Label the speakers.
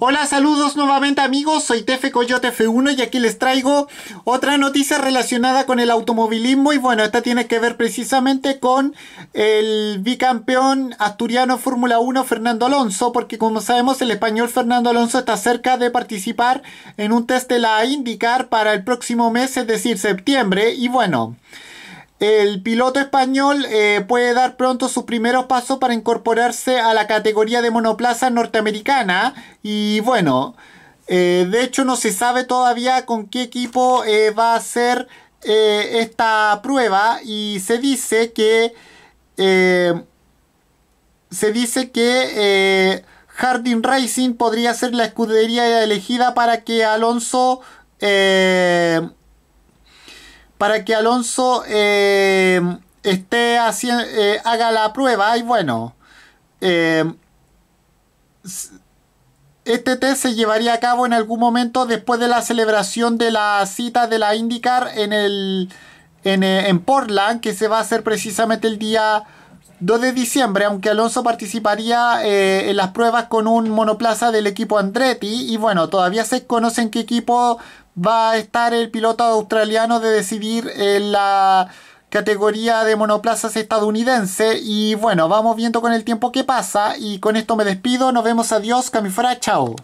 Speaker 1: Hola, saludos nuevamente amigos, soy Tefe Coyote F1 y aquí les traigo otra noticia relacionada con el automovilismo y bueno, esta tiene que ver precisamente con el bicampeón asturiano Fórmula 1 Fernando Alonso, porque como sabemos el español Fernando Alonso está cerca de participar en un test de la indicar para el próximo mes, es decir, septiembre, y bueno... El piloto español eh, puede dar pronto sus primeros pasos para incorporarse a la categoría de monoplaza norteamericana y bueno, eh, de hecho no se sabe todavía con qué equipo eh, va a ser esta prueba y se dice que se dice que Harding Racing podría ser la escudería elegida para que Alonso para que Alonso eh, esté haciendo, eh, haga la prueba. Y bueno, eh, este test se llevaría a cabo en algún momento después de la celebración de la cita de la IndyCar en, el, en, en Portland, que se va a hacer precisamente el día 2 de diciembre, aunque Alonso participaría en las pruebas con un monoplaza del equipo Andretti. Y bueno, todavía se conocen qué equipo va a estar el piloto australiano de decidir en la categoría de monoplazas estadounidense. Y bueno, vamos viendo con el tiempo qué pasa. Y con esto me despido. Nos vemos. Adiós. Camifra, Chao.